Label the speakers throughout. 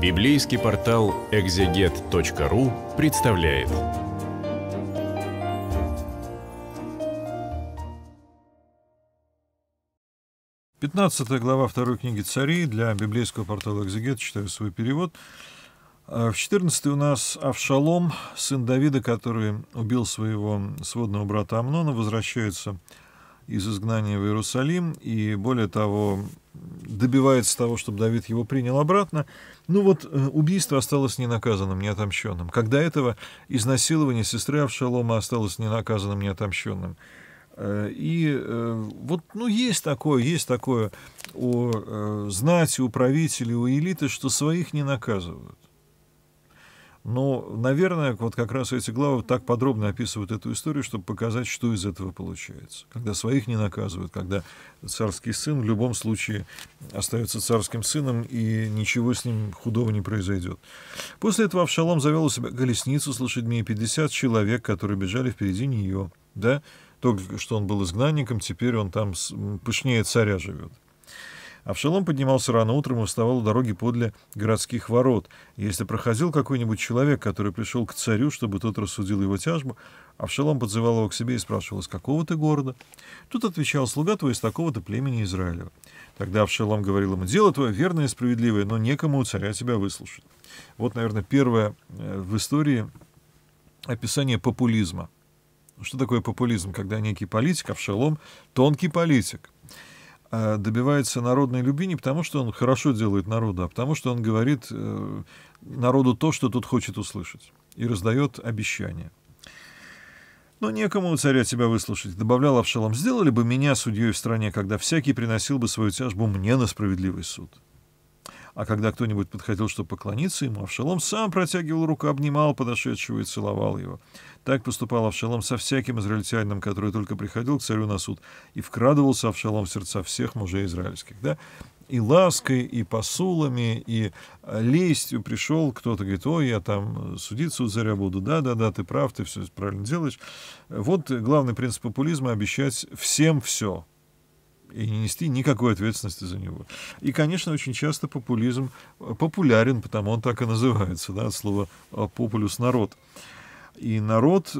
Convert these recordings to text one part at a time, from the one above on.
Speaker 1: Библейский портал экзегет.ру представляет. Пятнадцатая глава второй книги царей для библейского портала «Экзегет», читаю свой перевод. А, в 14 у нас Авшалом, сын Давида, который убил своего сводного брата Амнона, возвращается из изгнания в Иерусалим, и более того, добивается того, чтобы Давид его принял обратно. Ну вот, э, убийство осталось ненаказанным, неотомщенным. Когда этого изнасилование сестры Авшалома осталось ненаказанным, неотомщенным. Э, и э, вот, ну, есть такое, есть такое у знати, у правителей, у элиты, что своих не наказывают. Но, ну, наверное, вот как раз эти главы так подробно описывают эту историю, чтобы показать, что из этого получается. Когда своих не наказывают, когда царский сын в любом случае остается царским сыном, и ничего с ним худого не произойдет. После этого Авшалом завел у себя колесницу с лошадьми и 50 человек, которые бежали впереди нее. Да? Только что он был изгнанником, теперь он там пышнее царя живет. Авшалом поднимался рано утром и вставал у дороги подле городских ворот. Если проходил какой-нибудь человек, который пришел к царю, чтобы тот рассудил его тяжбу, Авшалом подзывал его к себе и спрашивал, из какого ты города? Тут отвечал, слуга твой из такого-то племени Израилева. Тогда Авшалом говорил ему, дело твое верное и справедливое, но некому у царя тебя выслушать. Вот, наверное, первое э, в истории описание популизма. Что такое популизм? Когда некий политик, Авшалом, тонкий политик – Э, добивается народной любви не потому, что он хорошо делает народу, а потому, что он говорит э, народу то, что тот хочет услышать, и раздает обещания. Но некому у царя тебя выслушать, добавлял Авшалом, сделали бы меня судьей в стране, когда всякий приносил бы свою тяжбу мне на справедливый суд. А когда кто-нибудь подходил, чтобы поклониться ему, Авшалом сам протягивал руку, обнимал подошедшего и целовал его. Так поступал Авшалом со всяким израильтянином, который только приходил к царю на суд, и вкрадывался Авшалом в сердца всех мужей израильских. Да? и лаской, и посулами, и э, лестью пришел кто-то, говорит, ой, я там э, судиться у царя буду, да-да-да, ты прав, ты все правильно делаешь. Э, вот главный принцип популизма — обещать всем все, и не нести никакой ответственности за него. И, конечно, очень часто популизм э, популярен, потому он так и называется, да, слово э, «популюс народ». И народ э,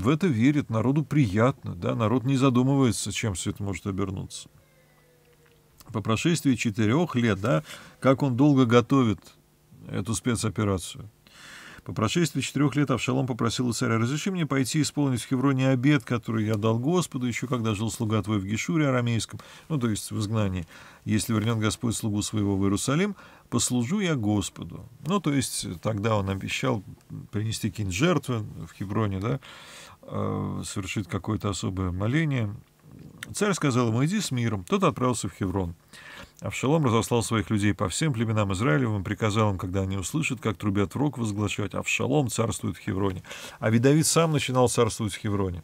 Speaker 1: в это верит, народу приятно, да, народ не задумывается, чем все это может обернуться. По прошествии четырех лет, да, как он долго готовит эту спецоперацию – по прошествии четырех лет Авшалом попросил у царя, «Разреши мне пойти исполнить в Хевроне обед, который я дал Господу, еще когда жил слуга твой в Гешуре арамейском, ну, то есть в изгнании. Если вернет Господь слугу своего в Иерусалим, послужу я Господу». Ну, то есть тогда он обещал принести какие-нибудь жертвы в Хевроне, да, э, совершить какое-то особое моление, Царь сказал ему, иди с миром. Тот отправился в Хеврон. Авшалом разослал своих людей по всем племенам Израилевым и приказал им, когда они услышат, как трубят в рог, возглашать «Авшалом царствует в Хевроне». А Видавид сам начинал царствовать в Хевроне.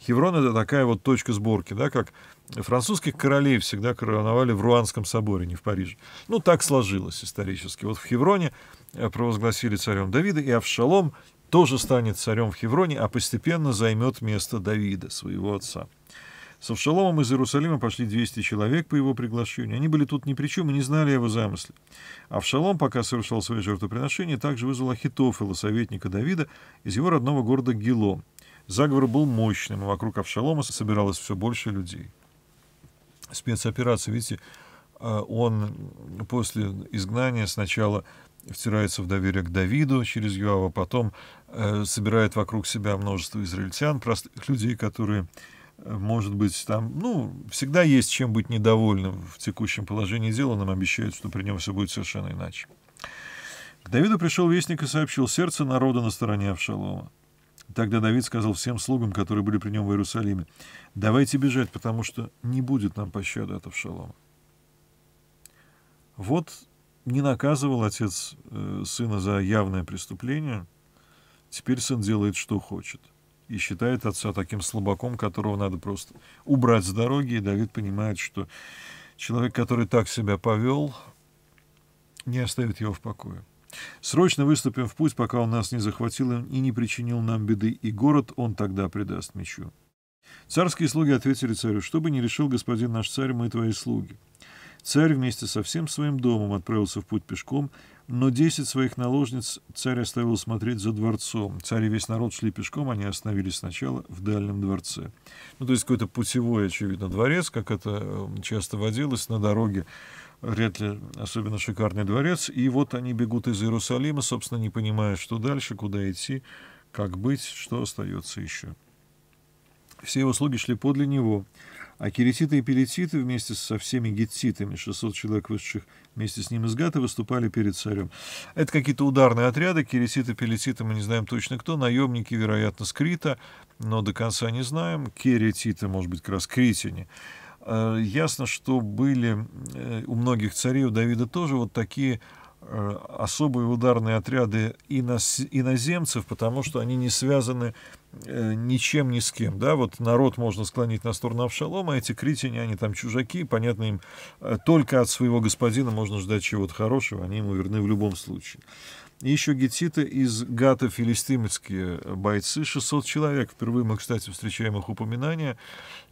Speaker 1: Хеврон — это такая вот точка сборки, да, как французских королей всегда короновали в Руанском соборе, не в Париже. Ну, так сложилось исторически. Вот в Хевроне э, провозгласили царем Давида, и Авшалом тоже станет царем в Хевроне, а постепенно займет место Давида, своего отца. С Авшаломом из Иерусалима пошли 200 человек по его приглашению. Они были тут ни при чем и не знали о его замысле. Авшалом, пока совершал свои жертвоприношения, также вызвал Ахитофила советника Давида, из его родного города Гило. Заговор был мощным, и вокруг Авшалома собиралось все больше людей. Спецоперация, видите, а, он после изгнания сначала втирается в доверие к Давиду через Юава, потом э, собирает вокруг себя множество израильтян, простых людей, которые может быть, там, ну, всегда есть чем быть недовольным в текущем положении дела, нам обещают, что при нем все будет совершенно иначе. К Давиду пришел вестник и сообщил сердце народа на стороне Авшалома. Тогда Давид сказал всем слугам, которые были при нем в Иерусалиме, «Давайте бежать, потому что не будет нам пощады от Авшалома». Вот не наказывал отец э, сына за явное преступление, теперь сын делает, что хочет – и считает отца таким слабаком, которого надо просто убрать с дороги. И Давид понимает, что человек, который так себя повел, не оставит его в покое. Срочно выступим в путь, пока он нас не захватил и не причинил нам беды, и город он тогда предаст мечу. Царские слуги ответили царю, «Что бы ни решил господин наш царь, мы твои слуги. Царь вместе со всем своим домом отправился в путь пешком, но десять своих наложниц царь оставил смотреть за дворцом. Царь и весь народ шли пешком, они остановились сначала в дальнем дворце. Ну, то есть какой-то путевой, очевидно, дворец, как это эм, часто водилось на дороге вряд ли особенно шикарный дворец. И вот они бегут из Иерусалима, собственно, не понимая, что дальше, куда идти, как быть, что остается еще. Все его слуги шли подле него. А кирититы и пелетиты вместе со всеми гетситами, 600 человек высших вместе с ним из Гата, выступали перед царем. Это какие-то ударные отряды, кирититы, пелетиты, мы не знаем точно кто, наемники, вероятно, скрита, но до конца не знаем. Керетиты, может быть, как раз критяне. Э, ясно, что были э, у многих царей, у Давида тоже вот такие Э, особые ударные отряды инос, иноземцев, потому что они не связаны э, ничем ни с кем. Да? Вот народ можно склонить на сторону Авшалома, а эти критяне, они там чужаки, понятно им, э, только от своего господина можно ждать чего-то хорошего, они ему верны в любом случае. И еще гетиты из Гата филистимские бойцы, 600 человек. Впервые мы, кстати, встречаем их упоминания.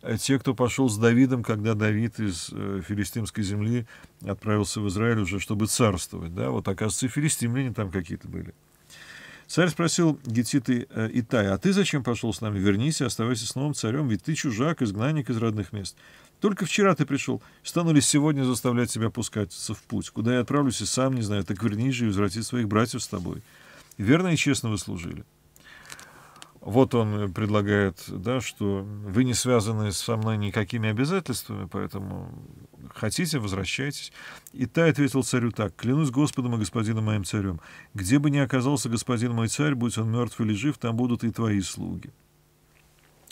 Speaker 1: Э, те, кто пошел с Давидом, когда Давид из э, филистимской земли отправился в Израиль уже, чтобы царствовать. Да? Вот, оказывается, и филистимляне там какие-то были. Царь спросил Гетиты «Э, Итая, «А ты зачем пошел с нами? Вернись и оставайся с новым царем, ведь ты чужак, изгнанник из родных мест. Только вчера ты пришел. Стану ли сегодня заставлять тебя пускаться в путь? Куда я отправлюсь и сам не знаю, так вернись же и возврати своих братьев с тобой. Верно и честно вы служили». Вот он предлагает, да, что вы не связаны со мной никакими обязательствами, поэтому Хотите, возвращайтесь. И Тай ответил царю так. Клянусь Господом и господином моим царем. Где бы ни оказался господин мой царь, будь он мертв или жив, там будут и твои слуги.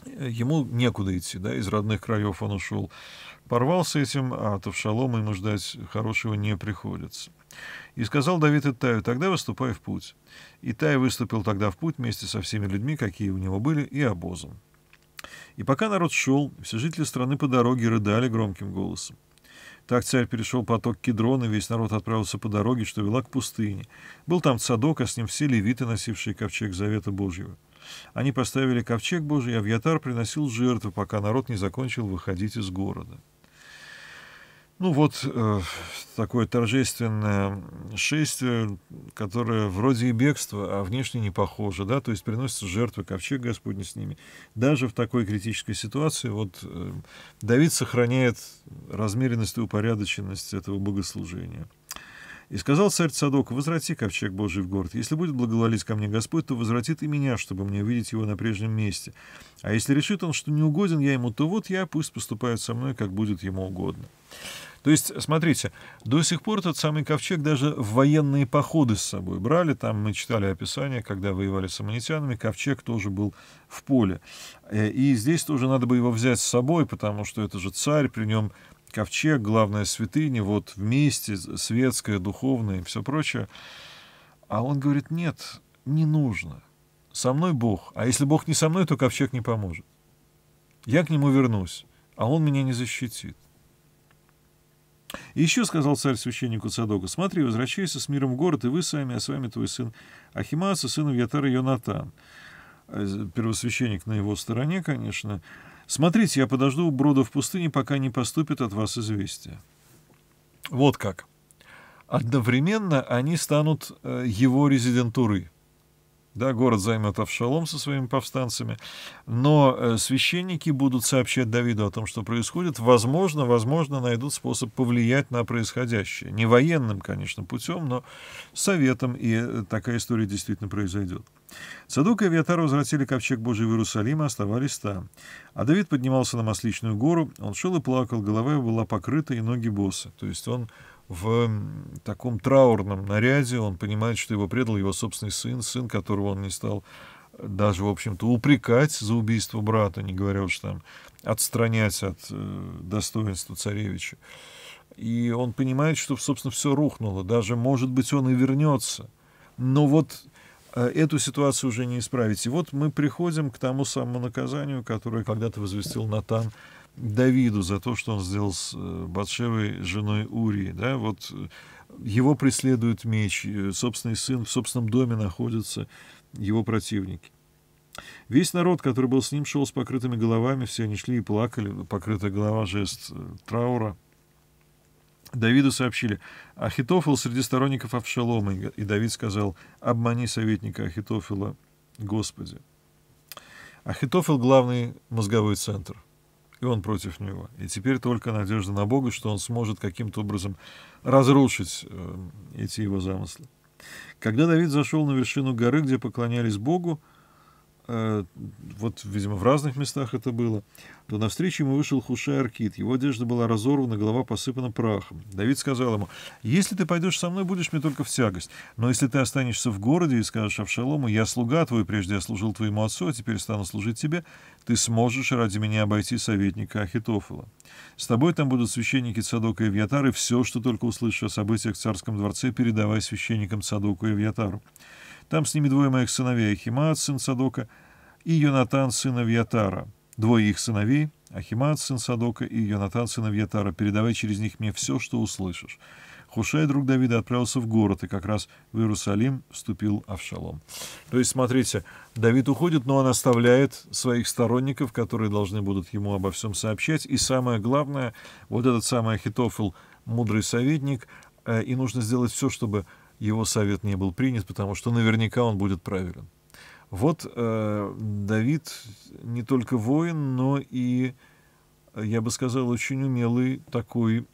Speaker 1: Ему некуда идти, да, из родных краев он ушел. Порвался этим, а от Авшалома ему ждать хорошего не приходится. И сказал Давид Иттаю, тогда выступай в путь. Итай выступил тогда в путь вместе со всеми людьми, какие у него были, и обозом. И пока народ шел, все жители страны по дороге рыдали громким голосом. Так царь перешел поток Кедрона, весь народ отправился по дороге, что вела к пустыне. Был там Цадок, а с ним все левиты, носившие ковчег Завета Божьего. Они поставили ковчег Божий, а Авьятар приносил жертву, пока народ не закончил выходить из города. Ну вот, э, такое торжественное шествие, которое вроде и бегство, а внешне не похоже, да, то есть приносятся жертвы, ковчег Господний с ними. Даже в такой критической ситуации вот э, Давид сохраняет размеренность и упорядоченность этого богослужения. И сказал царь Цадок, возврати ковчег Божий в город. Если будет благоволить ко мне Господь, то возвратит и меня, чтобы мне увидеть его на прежнем месте. А если решит он, что не угоден я ему, то вот я, пусть поступает со мной, как будет ему угодно. То есть, смотрите, до сих пор этот самый ковчег даже в военные походы с собой брали. Там мы читали описание, когда воевали с аммонитянами, ковчег тоже был в поле. Э, и здесь тоже надо бы его взять с собой, потому что это же царь, при нем ковчег, главная святыня, вот вместе, светская, духовная и все прочее. А он говорит, нет, не нужно. Со мной Бог. А если Бог не со мной, то ковчег не поможет. Я к нему вернусь, а он меня не защитит. И еще сказал царь священнику Цадоку, смотри, возвращайся с миром в город, и вы сами, а с вами твой сын Ахимас и сын Авьятар Йонатан. А, э, первосвященник на его стороне, конечно. Смотрите, я подожду у брода в пустыне, пока не поступит от вас известие. Вот как. Одновременно они станут э, его резидентурой да, город займет Авшалом со своими повстанцами, но э, священники будут сообщать Давиду о том, что происходит, возможно, возможно, найдут способ повлиять на происходящее. Не военным, конечно, путем, но советом, и э, такая история действительно произойдет. Садук и Авиатар возвратили ковчег Божий в Иерусалим и оставались там. А Давид поднимался на Масличную гору, он шел и плакал, голова его была покрыта и ноги босы, то есть он в таком траурном наряде. Он понимает, что его предал его собственный сын, сын, которого он не стал э, даже, в общем-то, упрекать за убийство брата, не говоря уж там отстранять от э, достоинства царевича. И он понимает, что, собственно, все рухнуло. Даже, может быть, он и вернется. Но вот э, эту ситуацию уже не исправить. И вот мы приходим к тому самому наказанию, которое когда-то возвестил Натан Давиду за то, что он сделал с э, Батшевой женой Урии, да, вот э, его преследует меч, э, собственный сын в собственном доме находится его противники. Весь народ, который был с ним, шел с покрытыми головами, все они шли и плакали, покрытая голова — жест траура. Давиду сообщили, Ахитофил среди сторонников Авшалома, и Давид сказал, обмани советника Ахитофила, Господи. Ахитофил главный мозговой центр — и он против него. И теперь только надежда на Бога, что он сможет каким-то образом разрушить э, эти его замыслы. Когда Давид зашел на вершину горы, где поклонялись Богу, Э, вот, видимо, в разных местах это было, то навстречу ему вышел Хушай Аркит. Его одежда была разорвана, голова посыпана прахом. Давид сказал ему, «Если ты пойдешь со мной, будешь мне только в тягость. Но если ты останешься в городе и скажешь Авшалому, «Я слуга твой, прежде я служил твоему отцу, а теперь стану служить тебе», ты сможешь ради меня обойти советника Ахитофела. С тобой там будут священники Цадока и и Все, что только услышишь о событиях в царском дворце, передавай священникам Цадоку и Вьятару. Там с ними двое моих сыновей, Ахимаат, сын Садока, и Йонатан, сын Авиатара. Двое их сыновей, Ахимаат, сын Садока, и Йонатан, сын Авиатара. Передавай через них мне все, что услышишь. Хушай, друг Давида, отправился в город, и как раз в Иерусалим вступил Авшалом. То есть, смотрите, Давид уходит, но он оставляет своих сторонников, которые должны будут ему обо всем сообщать. И самое главное, вот этот самый Ахитофел, мудрый советник, э, и нужно сделать все, чтобы его совет не был принят, потому что наверняка он будет правилен. Вот э, Давид не только воин, но и, я бы сказал, очень умелый такой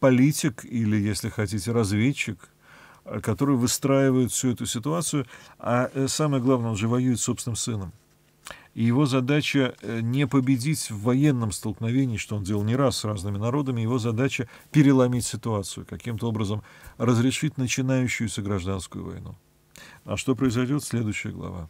Speaker 1: политик или, если хотите, разведчик, э, который выстраивает всю эту ситуацию. А э, самое главное, он же воюет с собственным сыном. И его задача э, не победить в военном столкновении, что он делал не раз с разными народами, его задача переломить ситуацию, каким-то образом разрешить начинающуюся гражданскую войну. А что произойдет, следующая глава.